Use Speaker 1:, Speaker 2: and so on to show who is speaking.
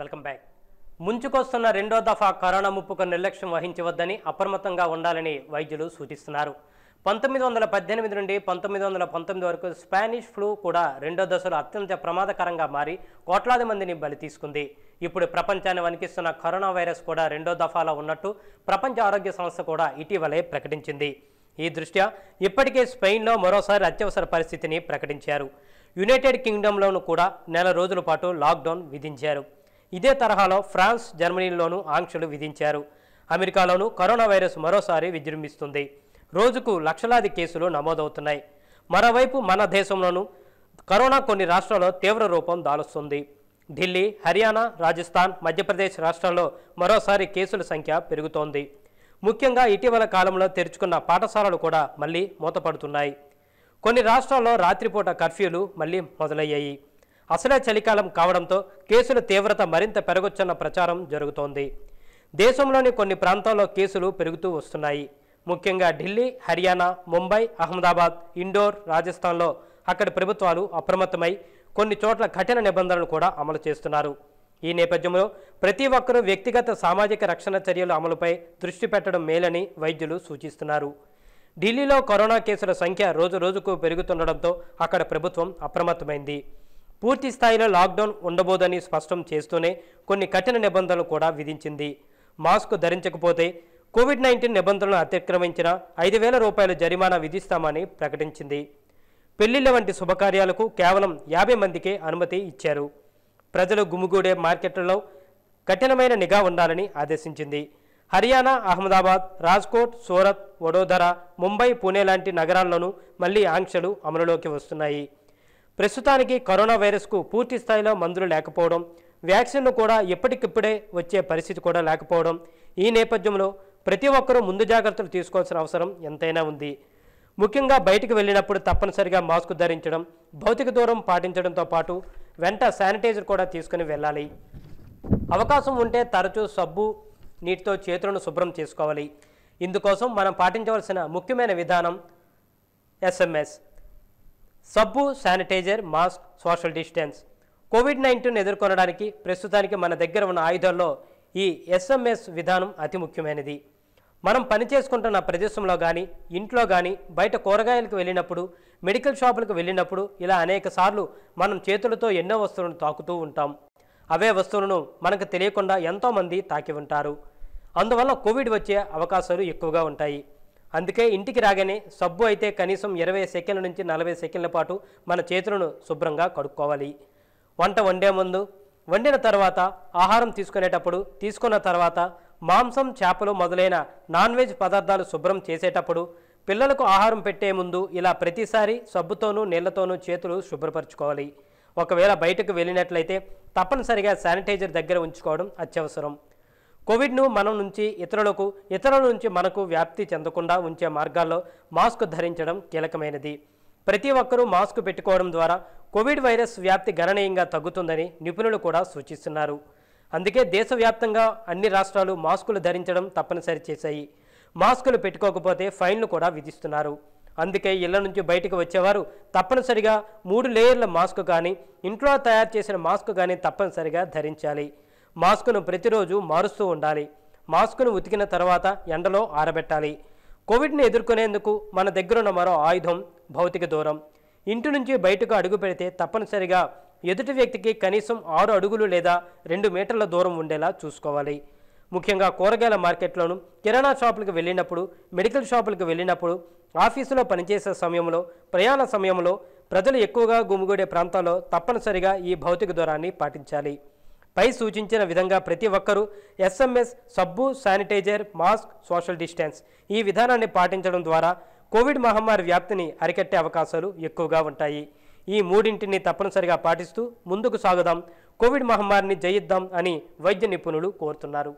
Speaker 1: welcome back ముంచుకొస్తున్న రెండో దఫా corona ముప్పుకు నిర్లక్ష్యం వహించవద్దని అప్రమత్తంగా ఉండాలని వైద్యులు సూచిస్తున్నారు పంతొమ్మిది వందల పద్దెనిమిది నుండి పంతొమ్మిది వందల పంతొమ్మిది వరకు స్పానిష్ ఫ్లూ కూడా రెండో దశలో అత్యంత ప్రమాదకరంగా మారి కోట్లాది మందిని బలి తీసుకుంది ఇప్పుడు ప్రపంచాన్ని వణికిస్తున్న కరోనా వైరస్ కూడా రెండో దఫాలో ఉన్నట్టు ప్రపంచ ఆరోగ్య సంస్థ కూడా ఇటీవలే ప్రకటించింది ఈ దృష్ట్యా ఇప్పటికే స్పెయిన్లో మరోసారి అత్యవసర పరిస్థితిని ప్రకటించారు యునైటెడ్ కింగ్డంలోనూ కూడా నెల రోజుల పాటు లాక్డౌన్ విధించారు ఇదే తరహాలో ఫ్రాన్స్ జర్మనీలోనూ ఆంక్షలు విధించారు అమెరికాలోనూ కరోనా వైరస్ మరోసారి విజృంభిస్తుంది రోజుకు లక్షలాది కేసులు నమోదవుతున్నాయి మరోవైపు మన దేశంలోనూ కరోనా కొన్ని రాష్ట్రాల్లో తీవ్ర రూపం దాలుస్తుంది ఢిల్లీ హర్యానా రాజస్థాన్ మధ్యప్రదేశ్ రాష్ట్రాల్లో మరోసారి కేసుల సంఖ్య పెరుగుతోంది ముఖ్యంగా ఇటీవల కాలంలో తెరుచుకున్న పాఠశాలలు కూడా మళ్ళీ మూతపడుతున్నాయి కొన్ని రాష్ట్రాల్లో రాత్రిపూట కర్ఫ్యూలు మళ్ళీ మొదలయ్యాయి అసలే చలికాలం కావడంతో కేసుల తీవ్రత మరింత పెరగొచ్చన్న ప్రచారం జరుగుతోంది దేశంలోని కొన్ని ప్రాంతాల్లో కేసులు పెరుగుతూ వస్తున్నాయి ముఖ్యంగా ఢిల్లీ హర్యానా ముంబై అహ్మదాబాద్ ఇండోర్ రాజస్థాన్లో అక్కడి ప్రభుత్వాలు అప్రమత్తమై కొన్ని చోట్ల కఠిన నిబంధనలు కూడా అమలు చేస్తున్నారు ఈ నేపథ్యంలో ప్రతి ఒక్కరూ వ్యక్తిగత సామాజిక రక్షణ చర్యల అమలుపై దృష్టి పెట్టడం మేలని వైద్యులు సూచిస్తున్నారు ఢిల్లీలో కరోనా కేసుల సంఖ్య రోజు రోజుకు పెరుగుతుండడంతో అక్కడ ప్రభుత్వం అప్రమత్తమైంది పూర్తి స్థాయిలో లాక్డౌన్ ఉండబోదని స్పష్టం చేస్తూనే కొన్ని కఠిన నిబంధనలు కూడా విధించింది మాస్క్ ధరించకపోతే కోవిడ్ నైన్టీన్ నిబంధనలను అతిక్రమించిన ఐదు వేల రూపాయల జరిమానా విధిస్తామని ప్రకటించింది పెళ్లిళ్ల వంటి శుభకార్యాలకు కేవలం యాభై మందికే అనుమతి ఇచ్చారు ప్రజలు గుమిగూడే మార్కెట్లలో కఠినమైన నిఘా ఉండాలని ఆదేశించింది హర్యానా అహ్మదాబాద్ రాజ్కోట్ సూరత్ వడోదర ముంబై పూణే లాంటి నగరాల్లోనూ మళ్లీ ఆంక్షలు అమలులోకి వస్తున్నాయి ప్రస్తుతానికి కరోనా వైరస్కు పూర్తి స్థాయిలో మందులు లేకపోవడం వ్యాక్సిన్ను కూడా ఎప్పటికిప్పుడే వచ్చే పరిస్థితి కూడా లేకపోవడం ఈ నేపథ్యంలో ప్రతి ఒక్కరూ ముందు జాగ్రత్తలు తీసుకోవాల్సిన అవసరం ఎంతైనా ఉంది ముఖ్యంగా బయటకు వెళ్ళినప్పుడు తప్పనిసరిగా మాస్క్ ధరించడం భౌతిక దూరం పాటించడంతో పాటు వెంట శానిటైజర్ కూడా తీసుకుని వెళ్ళాలి అవకాశం ఉంటే తరచూ సబ్బు నీటితో చేతులను శుభ్రం చేసుకోవాలి ఇందుకోసం మనం పాటించవలసిన ముఖ్యమైన విధానం ఎస్ఎంఎస్ సబ్బు sanitiser mask social distance COVID nineteen ఎదుర్కొనడానికి ప్రస్తుతానికి మన దగ్గర ఉన్న ఆయుధాల్లో ఈ ఎస్ఎంఎస్ విధానం అతి ముఖ్యమైనది మనం పనిచేసుకుంటున్న ప్రదేశంలో కానీ ఇంట్లో కానీ బయట కూరగాయలకు వెళ్ళినప్పుడు మెడికల్ షాపులకు వెళ్ళినప్పుడు ఇలా అనేక సార్లు మనం చేతులతో ఎన్నో వస్తువులను తాకుతూ ఉంటాం అవే వస్తువులను మనకు తెలియకుండా ఎంతోమంది తాకి ఉంటారు అందువల్ల కోవిడ్ వచ్చే అవకాశాలు ఎక్కువగా ఉంటాయి అందుకే ఇంటికి రాగానే సబ్బు అయితే కనీసం ఇరవై సెకండ్ల నుంచి నలభై సెకండ్ల పాటు మన చేతులను శుభ్రంగా కడుక్కోవాలి వంట వండే ముందు వండిన తర్వాత ఆహారం తీసుకునేటప్పుడు తీసుకున్న తర్వాత మాంసం చేపలు మొదలైన నాన్ వెజ్ పదార్థాలు శుభ్రం చేసేటప్పుడు పిల్లలకు ఆహారం పెట్టే ముందు ఇలా ప్రతిసారి సబ్బుతోనూ నీళ్లతోనూ చేతులు శుభ్రపరచుకోవాలి ఒకవేళ బయటకు వెళ్ళినట్లయితే తప్పనిసరిగా శానిటైజర్ దగ్గర ఉంచుకోవడం అత్యవసరం కోవిడ్ను మనం నుంచి ఇతరులకు ఇతరుల నుంచి మనకు వ్యాప్తి చెందకుండా ఉంచే మార్గాల్లో మాస్క్ ధరించడం కీలకమైనది ప్రతి ఒక్కరూ మాస్క్ పెట్టుకోవడం ద్వారా కోవిడ్ వైరస్ వ్యాప్తి గణనీయంగా తగ్గుతుందని నిపుణులు కూడా సూచిస్తున్నారు అందుకే దేశవ్యాప్తంగా అన్ని రాష్ట్రాలు మాస్కులు ధరించడం తప్పనిసరి చేశాయి మాస్కులు పెట్టుకోకపోతే ఫైన్లు కూడా విధిస్తున్నారు అందుకే ఇళ్ల నుంచి బయటకు వచ్చేవారు తప్పనిసరిగా మూడు లేయర్ల మాస్క్ కానీ ఇంట్లో తయారు చేసిన మాస్క్ కానీ తప్పనిసరిగా ధరించాలి మాస్కును ప్రతిరోజు మారుస్తూ ఉండాలి మాస్కును ఉతికిన తర్వాత ఎండలో ఆరబెట్టాలి కోవిడ్ని ఎదుర్కొనేందుకు మన దగ్గరున్న మరో ఆయుధం భౌతిక దూరం ఇంటి నుంచి బయటకు అడుగు పెడితే తప్పనిసరిగా ఎదుటి వ్యక్తికి కనీసం ఆరు అడుగులు లేదా రెండు మీటర్ల దూరం ఉండేలా చూసుకోవాలి ముఖ్యంగా కూరగాయల మార్కెట్లోను కిరాణా షాపులకు వెళ్ళినప్పుడు మెడికల్ షాపులకు వెళ్ళినప్పుడు ఆఫీసులో పనిచేసే సమయంలో ప్రయాణ సమయంలో ప్రజలు ఎక్కువగా గుమిగూడే ప్రాంతాల్లో తప్పనిసరిగా ఈ భౌతిక దూరాన్ని పాటించాలి పై సూచించిన విధంగా ప్రతి ఒక్కరూ ఎస్ఎంఎస్ సబ్బు శానిటైజర్ మాస్క్ సోషల్ డిస్టెన్స్ ఈ విధానాన్ని పాటించడం ద్వారా కోవిడ్ మహమ్మారి వ్యాప్తిని అరికట్టే అవకాశాలు ఎక్కువగా ఉంటాయి ఈ మూడింటిని తప్పనిసరిగా పాటిస్తూ ముందుకు సాగుదాం కోవిడ్ మహమ్మారిని జయిద్దాం అని వైద్య నిపుణులు కోరుతున్నారు